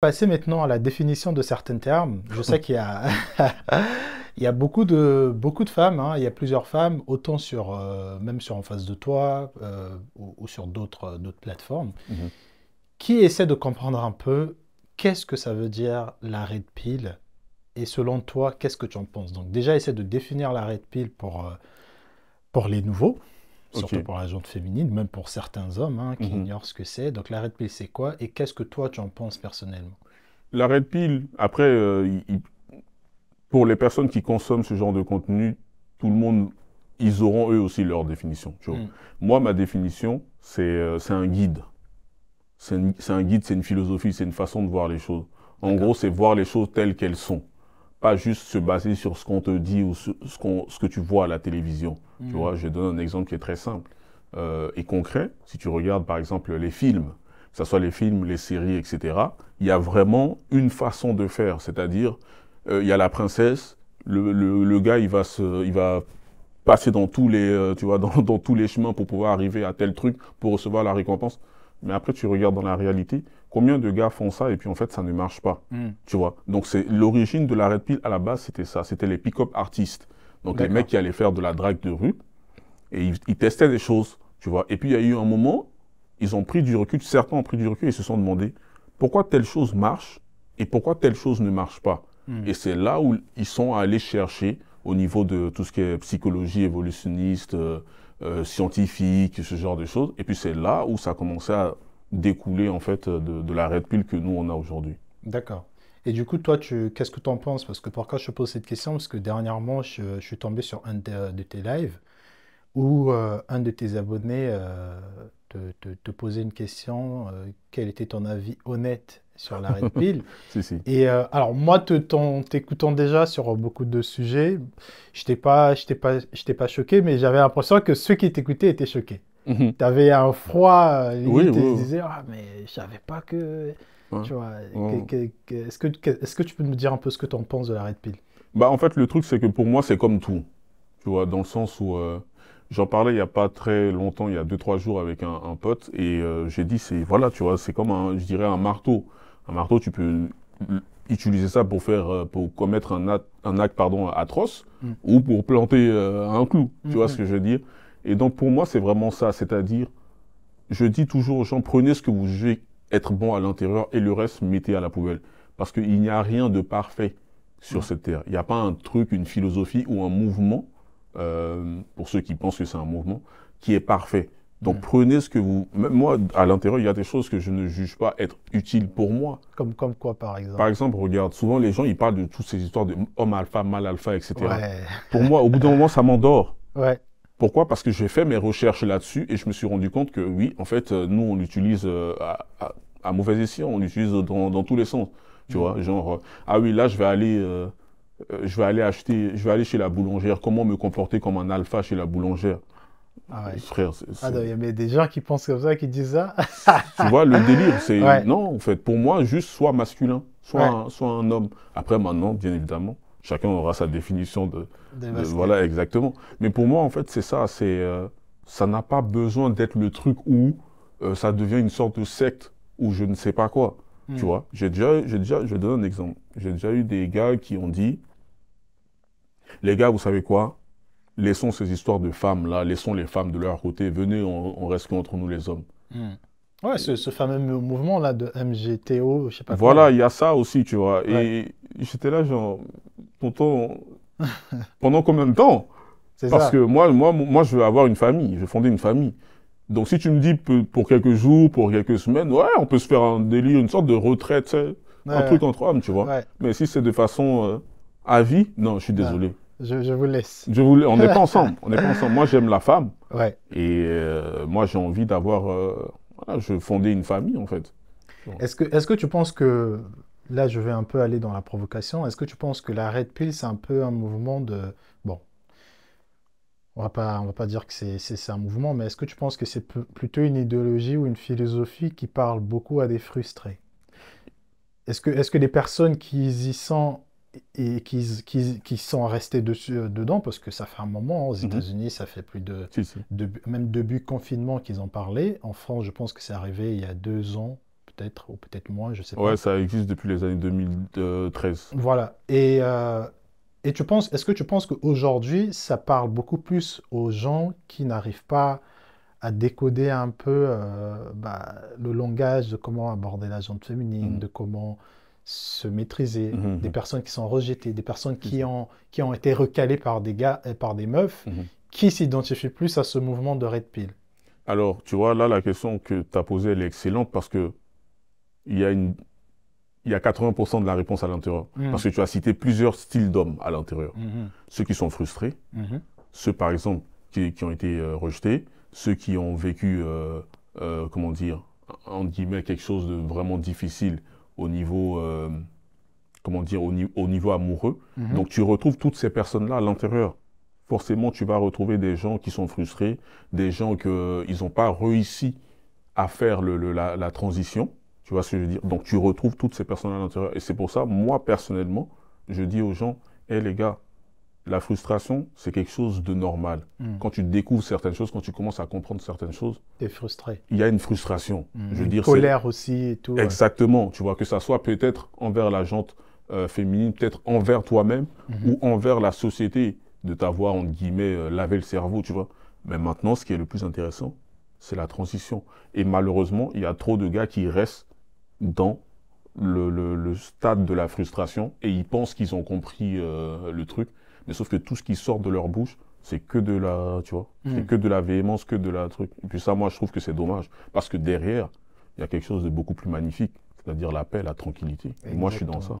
passer maintenant à la définition de certains termes. Je sais qu'il y a, il a beaucoup, de, beaucoup de femmes, hein. il y a plusieurs femmes, autant sur, euh, même sur En face de toi euh, ou, sur d'autres euh, plateformes, mhm. qui essaient de comprendre un peu qu'est-ce que ça veut dire l'arrêt de pile et selon toi, qu'est-ce que tu en penses Donc déjà, essaie de définir l'arrêt de pile pour, pour les nouveaux surtout pour la gente féminine, même pour certains hommes hein, qui mhm. ignorent ce que c'est. Donc la de pile, c'est quoi Et qu'est-ce que toi, tu en penses personnellement La de pile, après, euh, pour les personnes qui consomment ce genre de contenu, tout le monde, ils auront eux aussi leur définition. Tu vois. Mm. Moi, ma définition, c'est euh, c'est un guide. C'est un guide, c'est une philosophie, c'est une façon de voir les choses. En gros, c'est voir les choses telles qu'elles sont pas juste se baser sur ce qu'on te dit ou ce, ce, que tu vois à la télévision. Je Tu mm. vois, je donne un exemple qui est très simple euh, et concret. Si tu regardes par exemple les films, que ce soit les films, les séries, etc., il y a vraiment une façon de faire. C'est-à-dire, euh, il y a la princesse, le, gars, il va, se, il va passer dans tous, les, euh, tu vois, dans tous les chemins pour pouvoir arriver à tel truc, pour recevoir la récompense. Mais après, tu regardes dans la réalité, Combien de gars font ça et puis en fait ça ne marche pas, hmm. tu vois. Donc c'est l'origine de la Red Pill à la base c'était ça, c'était les pick-up artistes. Donc les mecs qui allaient faire de la drague de rue et ils, testaient des choses, tu vois. Et puis il y a eu un moment, ils ont pris du recul, certains ont pris du recul et se sont demandé pourquoi telle chose marche et pourquoi telle chose ne marche pas. Hmm. Et c'est là où ils sont allés chercher au niveau de tout ce qui est psychologie évolutionniste, euh, euh, scientifique, ce genre de choses. Et puis c'est là où ça a commencé à découler en fait de, la Red Pill que nous on a aujourd'hui. D'accord. Et du coup, toi, qu'est-ce que tu en penses Parce que pourquoi je te pose cette question Parce que dernièrement, je, suis tombé sur un de, tes lives où euh, un de tes abonnés euh, te, te, posait une question. Euh, quel était ton avis honnête sur la Red Pill si, si. Et alors, moi, t'écoutant déjà sur beaucoup de sujets, je n'étais pas, pas, pas choqué, mais j'avais l'impression que ceux qui t'écoutaient étaient choqués. Mhm. Tu avais un froid, euh, et tu te disais, ah, mais je savais pas que. est-ce, que, tu peux nous dire un peu ce que tu en penses de la Red Pill bah, En fait, le truc, c'est que pour moi, c'est comme tout. Tu vois, dans le sens où. Euh, j'en parlais il n'y a pas très longtemps, il y a deux, trois jours avec un, pote, et euh, j'ai dit, c'est voilà, tu vois, c'est comme, un, je dirais, un marteau. Un marteau, tu peux utiliser ça pour faire pour commettre un, acte, un acte pardon atroce mm. ou pour planter un clou tu mm, vois mm. ce que je veux dire et donc pour moi, c'est vraiment ça. C'est-à-dire, je dis toujours aux gens, prenez ce que vous jugez être bon à l'intérieur et le reste, mettez à la poubelle. Parce qu'il n'y a rien de parfait sur mm. cette terre. Il n'y a pas un truc, une philosophie ou un mouvement, euh, pour ceux qui pensent que c'est un mouvement, qui est parfait. Donc mm. prenez ce que vous. Même moi, à l'intérieur, il y a des choses que je ne juge pas être utiles pour moi. Comme, comme quoi, par exemple Par exemple, regarde, souvent les gens, ils parlent de toutes ces histoires de homme alpha, mal alpha, etc. Pour moi, au bout d'un moment, ça m'endort. Ouais. Pourquoi Parce que j'ai fait mes recherches là-dessus et je me suis rendu compte que oui, en fait, euh, nous, on l'utilise euh, à, mauvais escient, on l'utilise dans, tous les sens. Tu mm. vois, genre, euh, ah oui, là, je vais aller... je vais aller acheter, je vais aller chez la boulangère. Comment me comporter comme un alpha chez la boulangère ah ouais. Frère, Ah il y a des gens qui pensent comme ça, qui disent ça. tu vois, le délire, c'est non, en fait, pour moi, juste soit masculin, soit, soit un homme. Après, maintenant, bien évidemment, Chacun aura sa définition de, voilà exactement. Mais pour moi en fait c'est ça, c'est euh, ça n'a pas besoin d'être le truc où euh, ça devient une sorte de secte ou je ne sais pas quoi. Hmm. Tu vois, j'ai déjà, j'ai déjà, je donne un exemple. J'ai déjà eu des gars qui ont dit, les gars, vous savez quoi Laissons ces histoires de femmes là, laissons les femmes de leur côté. Venez, on, reste qu'entre nous les hommes. Hmm. Ouais, ce, fameux mouvement là de MGTO, je sais pas. Voilà, il y a ça aussi, tu vois. Et j'étais là genre, tonton, pendant combien de temps Parce que moi, moi, moi, je veux avoir une famille, je veux fonder une famille. Donc si tu me dis pour quelques jours, pour quelques semaines, ouais, on peut se faire un délire, une sorte de retraite, un truc entre hommes, tu vois. Mais si c'est de façon euh, à vie, non, je suis désolé. Je, je, vous laisse. Je on n'est pas ensemble. On ensemble. Moi, j'aime la femme. Ouais. Et euh, moi, j'ai envie d'avoir, euh, je fonder une famille en fait. Est-ce que, est-ce que tu penses que là, je vais un peu aller dans la provocation. Est-ce que tu penses que la Red Pill, c'est un peu un mouvement de... Bon, on va pas, on va pas dire que c'est un mouvement, mais est-ce que tu penses que c'est plutôt une idéologie ou une philosophie qui parle beaucoup à des frustrés Est-ce que, est que les personnes qui y sont et qui, qui, qui sont restées dessus, euh, dedans, parce que ça fait un moment, aux mhm. États-Unis, ça fait plus de, de même début confinement qu'ils ont parlé. En France, je pense que c'est arrivé il y a deux ans, peut-être, ou moins, je sais pas. Ouais, ça existe depuis les années 2013. Voilà. Et, euh, et tu penses, est-ce que tu penses qu'aujourd'hui, ça parle beaucoup plus aux gens qui n'arrivent pas à décoder un peu euh, bah, le langage de comment aborder la gente féminine, mm. de comment se maîtriser, mm-hmm. des personnes qui sont rejetées, des personnes qui ont, mm-hmm. qui ont été recalées par des gars euh, par des meufs, mm-hmm. qui s'identifient plus à ce mouvement de Red Pill Alors, tu vois, là, la question que tu as posée, elle est excellente parce que il y a il y a 80% de la réponse à l'intérieur. Mmh. Parce que tu as cité plusieurs styles d'hommes à l'intérieur. Mmh. Ceux qui sont frustrés, mmh. ceux par exemple qui, qui ont été euh, rejetés, ceux qui ont vécu, euh, euh, comment dire, en guillemets, quelque chose de vraiment difficile au niveau, comment dire, au, au niveau amoureux. Donc tu retrouves toutes ces personnes-là à l'intérieur. Forcément, tu vas retrouver des gens qui sont frustrés, des gens qu'ils n'ont pas réussi à faire la, transition. Tu vois ce que je veux dire Donc tu retrouves toutes ces personnes à l'intérieur. Et c'est pour ça, moi personnellement, je dis aux gens, hé les gars, la frustration, c'est quelque chose de normal. Hmm. Quand tu découvres certaines choses, quand tu commences à comprendre certaines choses, es frustré. Il y a une frustration. Hmm. Je veux une colère aussi et tout. Exactement. Tu vois que ça soit peut-être envers la gente euh, féminine, peut-être envers toi-même hmm. ou envers la société de t'avoir entre guillemets laver euh, lavé le cerveau, tu vois. Mais maintenant, ce qui est le plus intéressant, c'est la transition. Et malheureusement, il y a trop de gars qui restent dans le, stade de la frustration et ils pensent qu'ils ont compris euh, le truc. Mais sauf que tout ce qui sort de leur bouche, c'est que de la, tu vois, hmm. c'est que de la véhémence, que de la truc. Et puis ça, moi, je trouve que c'est dommage parce que derrière, il y a quelque chose de beaucoup plus magnifique, c'est-à-dire la paix, la tranquillité. Et moi, je suis dans ça.